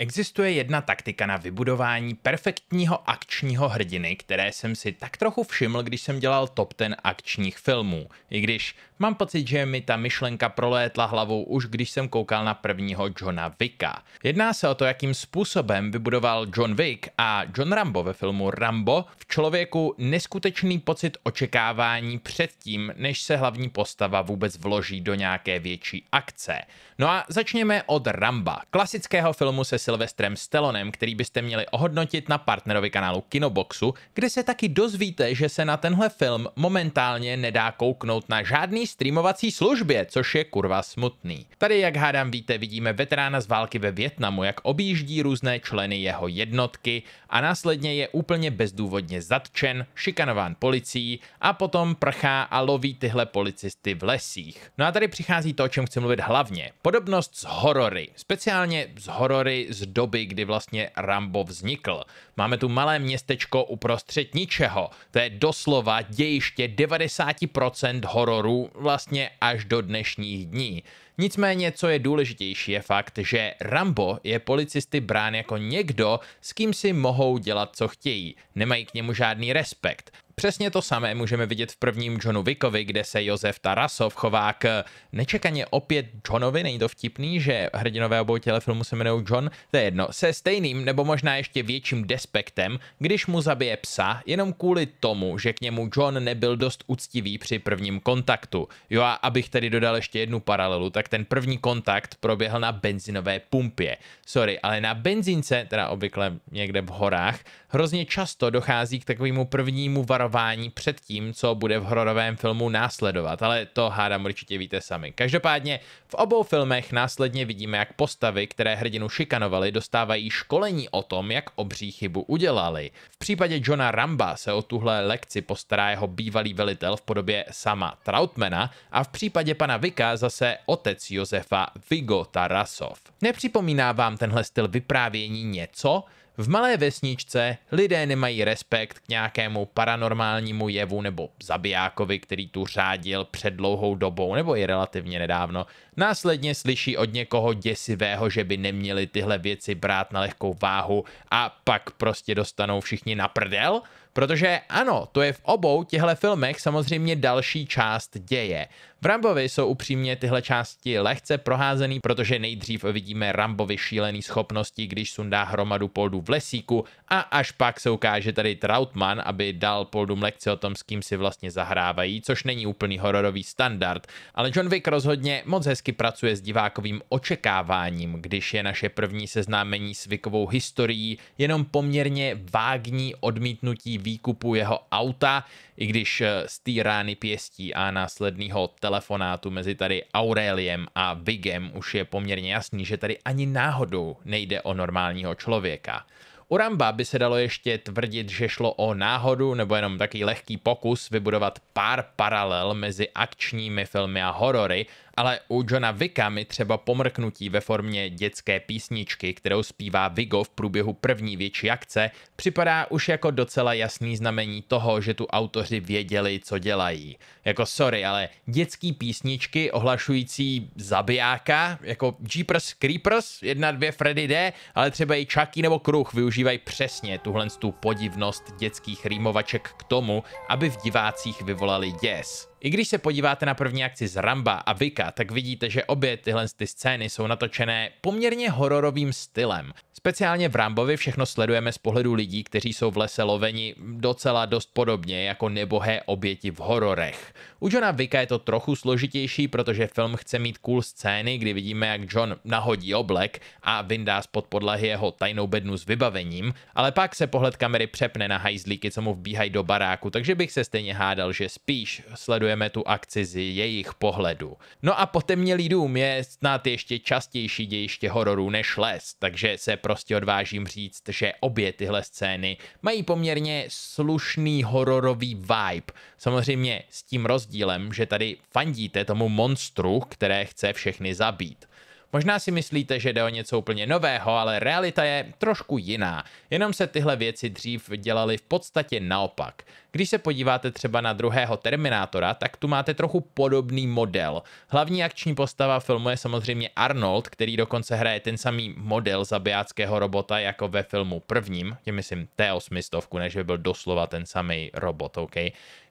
Existuje jedna taktika na vybudování perfektního akčního hrdiny, které jsem si tak trochu všiml, když jsem dělal top ten akčních filmů, i když Mám pocit, že mi ta myšlenka prolétla hlavou už když jsem koukal na prvního Johna Vicka. Jedná se o to, jakým způsobem vybudoval John Wick a John Rambo ve filmu Rambo v člověku neskutečný pocit očekávání předtím, než se hlavní postava vůbec vloží do nějaké větší akce. No a začněme od Ramba, klasického filmu se Sylvestrem Stallonem, který byste měli ohodnotit na partnerovi kanálu Kinoboxu, kde se taky dozvíte, že se na tenhle film momentálně nedá kouknout na žádný streamovací službě, což je kurva smutný. Tady, jak hádám víte, vidíme veterána z války ve Větnamu, jak objíždí různé členy jeho jednotky a následně je úplně bezdůvodně zatčen, šikanován policií a potom prchá a loví tyhle policisty v lesích. No a tady přichází to, o čem chci mluvit hlavně. Podobnost s horory, speciálně z horory z doby, kdy vlastně Rambo vznikl. Máme tu malé městečko uprostřed ničeho. To je doslova dějiště 90% hororů vlastně až do dnešních dní. Nicméně, co je důležitější, je fakt, že Rambo je policisty brán jako někdo, s kým si mohou dělat, co chtějí. Nemají k němu žádný respekt. Přesně to samé můžeme vidět v prvním Johnu Wickovi, kde se Josef Tarasov chová k nečekaně opět Johnovi, není to vtipný, že hrdinové obou filmu se jmenují John, to je jedno, se stejným nebo možná ještě větším despektem, když mu zabije psa, jenom kvůli tomu, že k němu John nebyl dost úctivý při prvním kontaktu. Jo a abych tedy dodal ještě jednu paralelu, tak ten první kontakt proběhl na benzinové pumpě. Sorry, ale na benzince, teda obvykle někde v horách, hrozně často dochází k takovému prvnímu var varování před tím, co bude v hororovém filmu následovat, ale to hádám určitě víte sami. Každopádně v obou filmech následně vidíme, jak postavy, které hrdinu šikanovaly, dostávají školení o tom, jak obří chybu udělali. V případě Johna Ramba se o tuhle lekci postará jeho bývalý velitel v podobě sama Trautmana a v případě pana Vika zase otec Josefa Vigo Tarasov. Nepřipomíná vám tenhle styl vyprávění něco? V malé vesničce lidé nemají respekt k nějakému paranormálnímu jevu nebo zabijákovi, který tu řádil před dlouhou dobou nebo i relativně nedávno. Následně slyší od někoho děsivého, že by neměli tyhle věci brát na lehkou váhu a pak prostě dostanou všichni na prdel, Protože ano, to je v obou těchto filmech samozřejmě další část děje. V Rambovi jsou upřímně tyhle části lehce proházený, protože nejdřív vidíme Rambovi šílený schopnosti, když sundá hromadu poldů v lesíku a až pak se ukáže tady Troutman, aby dal poldům lekci o tom, s kým si vlastně zahrávají, což není úplný hororový standard, ale John Wick rozhodně moc hezky pracuje s divákovým očekáváním, když je naše první seznámení s Wickovou historií jenom poměrně vágní odmítnutí výkupu jeho auta, i když eh, z té rány pěstí a následného telefonátu mezi tady Aureliem a Bigem už je poměrně jasný, že tady ani náhodou nejde o normálního člověka. U Ramba by se dalo ještě tvrdit, že šlo o náhodu nebo jenom takový lehký pokus vybudovat pár paralel mezi akčními filmy a horory ale u Johna Vicka mi třeba pomrknutí ve formě dětské písničky, kterou zpívá Vigo v průběhu první větší akce, připadá už jako docela jasný znamení toho, že tu autoři věděli, co dělají. Jako sorry, ale dětský písničky ohlašující zabijáka, jako Jeepers Creepers, jedna, dvě Freddy D, ale třeba i Chucky nebo Kruh využívají přesně tuhle tu podivnost dětských rýmovaček k tomu, aby v divácích vyvolali děs. I když se podíváte na první akci z Ramba a Vika, tak vidíte, že obě tyhle ty scény jsou natočené poměrně hororovým stylem. Speciálně v Rambovi všechno sledujeme z pohledu lidí, kteří jsou v lese loveni docela dost podobně jako nebohé oběti v hororech. U Johna Vika je to trochu složitější, protože film chce mít cool scény, kdy vidíme, jak John nahodí oblek a vyndá spod podlahy jeho tajnou bednu s vybavením, ale pak se pohled kamery přepne na hajzlíky, co mu vbíhají do baráku, takže bych se stejně hádal, že spíš sleduje sledujeme tu akci z jejich pohledu. No a potemnělý dům je snad ještě častější dějiště hororů než les, takže se prostě odvážím říct, že obě tyhle scény mají poměrně slušný hororový vibe. Samozřejmě s tím rozdílem, že tady fandíte tomu monstru, které chce všechny zabít. Možná si myslíte, že jde o něco úplně nového, ale realita je trošku jiná. Jenom se tyhle věci dřív dělaly v podstatě naopak. Když se podíváte třeba na druhého Terminátora, tak tu máte trochu podobný model. Hlavní akční postava filmu je samozřejmě Arnold, který dokonce hraje ten samý model zabijáckého robota jako ve filmu prvním, tím myslím T800, než by byl doslova ten samý robot, OK?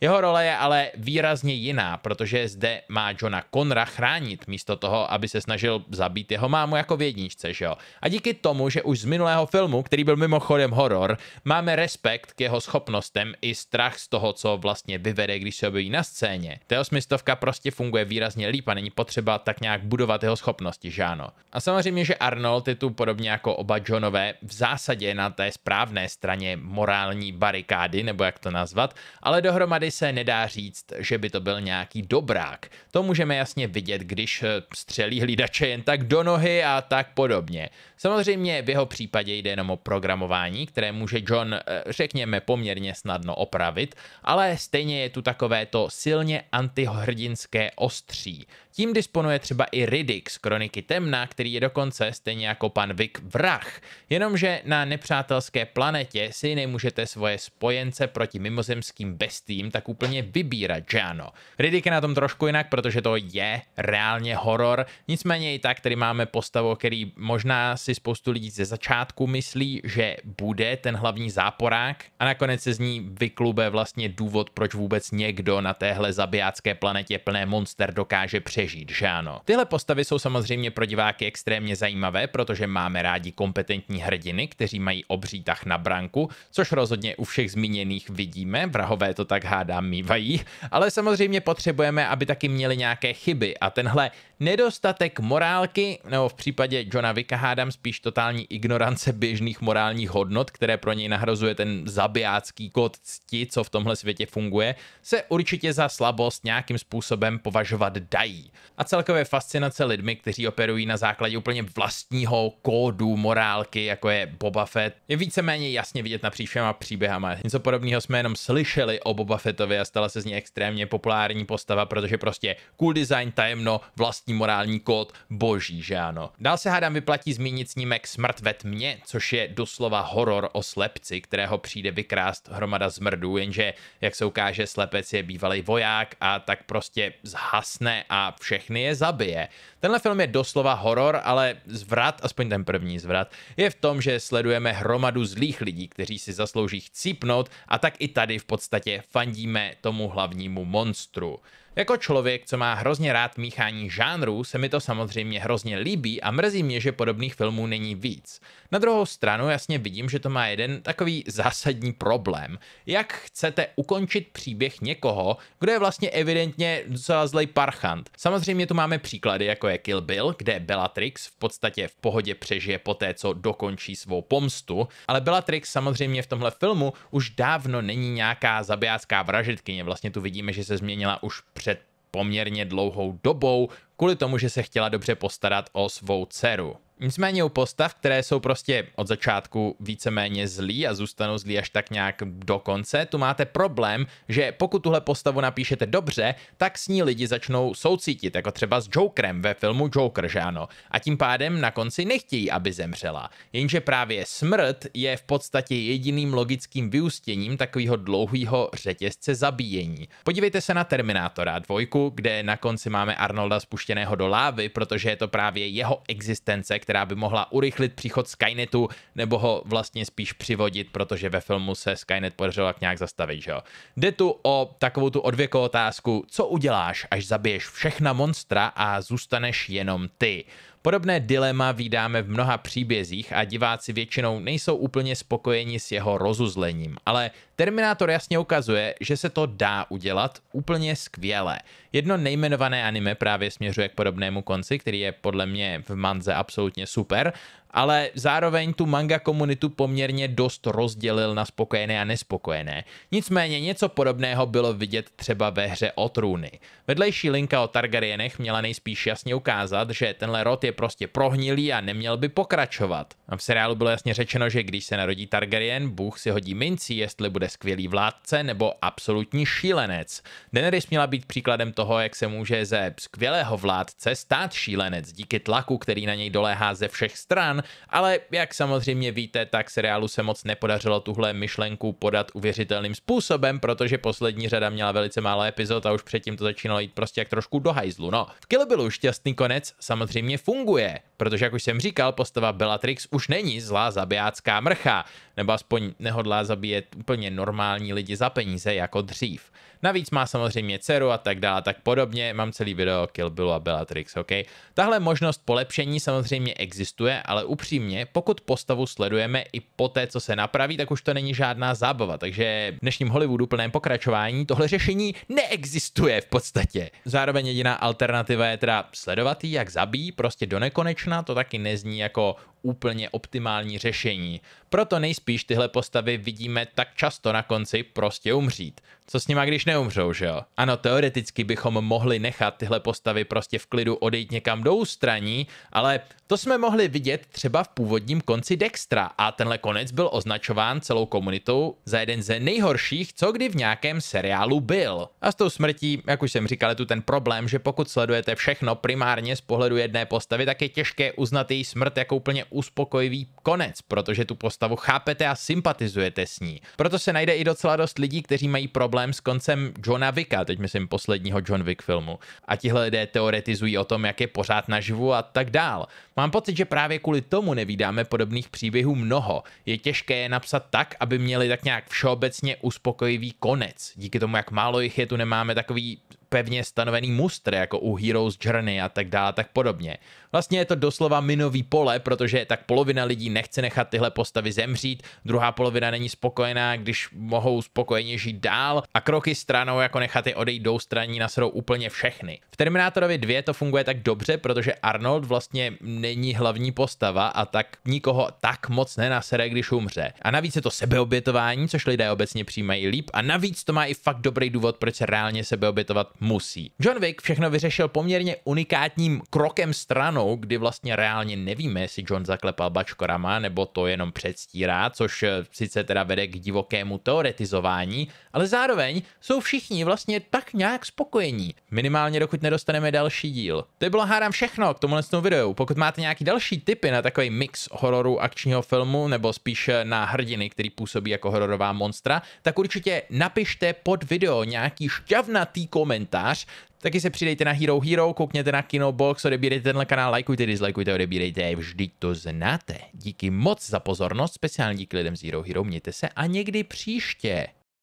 Jeho role je ale výrazně jiná, protože zde má Johna Conra chránit místo toho, aby se snažil za zabít jeho mámu jako v jedničce, že jo. A díky tomu, že už z minulého filmu, který byl mimochodem horor, máme respekt k jeho schopnostem i strach z toho, co vlastně vyvede, když se objeví na scéně. Ta osmistovka prostě funguje výrazně líp a není potřeba tak nějak budovat jeho schopnosti, že ano. A samozřejmě, že Arnold je tu podobně jako oba Johnové v zásadě na té správné straně morální barikády, nebo jak to nazvat, ale dohromady se nedá říct, že by to byl nějaký dobrák. To můžeme jasně vidět, když střelí hlídače jen tak jak do nohy a tak podobně. Samozřejmě v jeho případě jde jenom o programování, které může John, eh, řekněme, poměrně snadno opravit, ale stejně je tu takové to silně antihrdinské ostří. Tím disponuje třeba i Riddick z Kroniky Temna, který je dokonce stejně jako pan Vic vrah, jenomže na nepřátelské planetě si nemůžete svoje spojence proti mimozemským bestím tak úplně vybírat, že ano. Riddick je na tom trošku jinak, protože to je reálně horor, nicméně i tak tady máme postavu, který možná si spoustu lidí ze začátku myslí, že bude ten hlavní záporák a nakonec se z ní vyklube vlastně důvod, proč vůbec někdo na téhle zabijácké planetě plné monster dokáže přežít, že ano. Tyhle postavy jsou samozřejmě pro diváky extrémně zajímavé, protože máme rádi kompetentní hrdiny, kteří mají obří tah na branku, což rozhodně u všech zmíněných vidíme, vrahové to tak hádám mývají, ale samozřejmě potřebujeme, aby taky měli nějaké chyby a tenhle nedostatek morálky taky, nebo v případě Johna Vicka hádám spíš totální ignorance běžných morálních hodnot, které pro něj nahrazuje ten zabijácký kód cti, co v tomhle světě funguje, se určitě za slabost nějakým způsobem považovat dají. A celkově fascinace lidmi, kteří operují na základě úplně vlastního kódu morálky, jako je Boba Fett, je víceméně jasně vidět na příšema příběhama. Něco podobného jsme jenom slyšeli o Boba Fettovi a stala se z něj extrémně populární postava, protože prostě cool design tajemno, vlastní morální kód, boží boží, že ano. Dál se hádám vyplatí zmínit snímek Smrt ve tmě, což je doslova horor o slepci, kterého přijde vykrást hromada zmrdů, jenže jak se ukáže, slepec je bývalý voják a tak prostě zhasne a všechny je zabije. Tenhle film je doslova horor, ale zvrat, aspoň ten první zvrat, je v tom, že sledujeme hromadu zlých lidí, kteří si zaslouží chcípnout a tak i tady v podstatě fandíme tomu hlavnímu monstru. Jako člověk, co má hrozně rád míchání žánrů, se mi to samozřejmě hrozně líbí a mrzí mě, že podobných filmů není víc. Na druhou stranu jasně vidím, že to má jeden takový zásadní problém. Jak chcete ukončit příběh někoho, kdo je vlastně evidentně docela zlej parchant? Samozřejmě tu máme příklady, jako je Kill Bill, kde Bellatrix v podstatě v pohodě přežije poté, co dokončí svou pomstu, ale Bellatrix samozřejmě v tomhle filmu už dávno není nějaká zabijácká vražitkyně, vlastně tu vidíme, že se změnila už před před poměrně dlouhou dobou kvůli tomu, že se chtěla dobře postarat o svou dceru. Nicméně u postav, které jsou prostě od začátku víceméně zlí a zůstanou zlí až tak nějak do konce, tu máte problém, že pokud tuhle postavu napíšete dobře, tak s ní lidi začnou soucítit, jako třeba s Jokerem ve filmu Joker, že ano. A tím pádem na konci nechtějí, aby zemřela. Jenže právě smrt je v podstatě jediným logickým vyústěním takového dlouhého řetězce zabíjení. Podívejte se na Terminátora 2, kde na konci máme Arnolda spuštěného do lávy, protože je to právě jeho existence, která by mohla urychlit příchod Skynetu nebo ho vlastně spíš přivodit, protože ve filmu se Skynet podařilo jak nějak zastavit, že jo. Jde tu o takovou tu odvěkou otázku, co uděláš, až zabiješ všechna monstra a zůstaneš jenom ty. Podobné dilema vydáme v mnoha příbězích a diváci většinou nejsou úplně spokojeni s jeho rozuzlením, ale Terminátor jasně ukazuje, že se to dá udělat úplně skvěle. Jedno nejmenované anime právě směřuje k podobnému konci, který je podle mě v manze absolutně super ale zároveň tu manga komunitu poměrně dost rozdělil na spokojené a nespokojené. Nicméně něco podobného bylo vidět třeba ve hře o trůny. Vedlejší linka o Targaryenech měla nejspíš jasně ukázat, že tenhle rod je prostě prohnilý a neměl by pokračovat. A v seriálu bylo jasně řečeno, že když se narodí Targaryen, Bůh si hodí minci, jestli bude skvělý vládce nebo absolutní šílenec. Daenerys měla být příkladem toho, jak se může ze skvělého vládce stát šílenec díky tlaku, který na něj doléhá ze všech stran stran, ale jak samozřejmě víte, tak seriálu se moc nepodařilo tuhle myšlenku podat uvěřitelným způsobem, protože poslední řada měla velice málo epizod a už předtím to začínalo jít prostě jak trošku do hajzlu. No, v Kill Billu šťastný konec samozřejmě funguje, protože jak už jsem říkal, postava Bellatrix už není zlá zabijácká mrcha, nebo aspoň nehodlá zabíjet úplně normální lidi za peníze jako dřív. Navíc má samozřejmě dceru a tak dále, tak podobně. Mám celý video Kill Billu a Bellatrix, OK? Tahle možnost polepšení samozřejmě existuje, ale upřímně, pokud postavu sledujeme i po té, co se napraví, tak už to není žádná zábava. Takže v dnešním Hollywoodu plném pokračování tohle řešení neexistuje v podstatě. Zároveň jediná alternativa je teda sledovat jak zabíjí, prostě do nekonečna, to taky nezní jako úplně optimální řešení. Proto nejspíš tyhle postavy vidíme tak často na konci prostě umřít. Co s nima, když neumřou, že jo? Ano, teoreticky bychom mohli nechat tyhle postavy prostě v klidu odejít někam do ústraní, ale to jsme mohli vidět třeba v původním konci Dextra a tenhle konec byl označován celou komunitou za jeden ze nejhorších, co kdy v nějakém seriálu byl. A s tou smrtí, jak už jsem říkal, je tu ten problém, že pokud sledujete všechno primárně z pohledu jedné postavy, tak je těžké uznat její smrt jako úplně uspokojivý konec, protože tu postavu postavu chápete a sympatizujete s ní. Proto se najde i docela dost lidí, kteří mají problém s koncem Johna Vicka, teď myslím posledního John Wick filmu. A tihle lidé teoretizují o tom, jak je pořád naživu a tak dál. Mám pocit, že právě kvůli tomu nevídáme podobných příběhů mnoho. Je těžké je napsat tak, aby měli tak nějak všeobecně uspokojivý konec. Díky tomu, jak málo jich je, tu nemáme takový pevně stanovený mustr, jako u Heroes Journey a tak dále tak podobně. Vlastně je to doslova minový pole, protože tak polovina lidí nechce nechat tyhle postavy zemřít, druhá polovina není spokojená, když mohou spokojeně žít dál a kroky stranou jako nechat je odejít do straní nasrou úplně všechny. V Terminátorovi 2 to funguje tak dobře, protože Arnold vlastně není hlavní postava a tak nikoho tak moc nenasere, když umře. A navíc je to sebeobětování, což lidé obecně přijímají líp a navíc to má i fakt dobrý důvod, proč se reálně sebeobětovat musí. John Wick všechno vyřešil poměrně unikátním krokem stranou, kdy vlastně reálně nevíme, jestli John zaklepal bačkorama, nebo to jenom předstírá, což eh, sice teda vede k divokému teoretizování, ale zároveň jsou všichni vlastně tak nějak spokojení. Minimálně dokud nedostaneme další díl. To bylo hádám všechno k tomuhle tomu videu. Pokud máte nějaký další tipy na takový mix hororu akčního filmu, nebo spíš eh, na hrdiny, který působí jako hororová monstra, tak určitě napište pod video nějaký šťavnatý koment komentář. Taky se přidejte na Hero Hero, koukněte na Kinobox, odebírejte tenhle kanál, lajkujte, dislajkujte, odebírejte, vždyť to znáte. Díky moc za pozornost, speciálně díky lidem z Hero Hero, mějte se a někdy příště.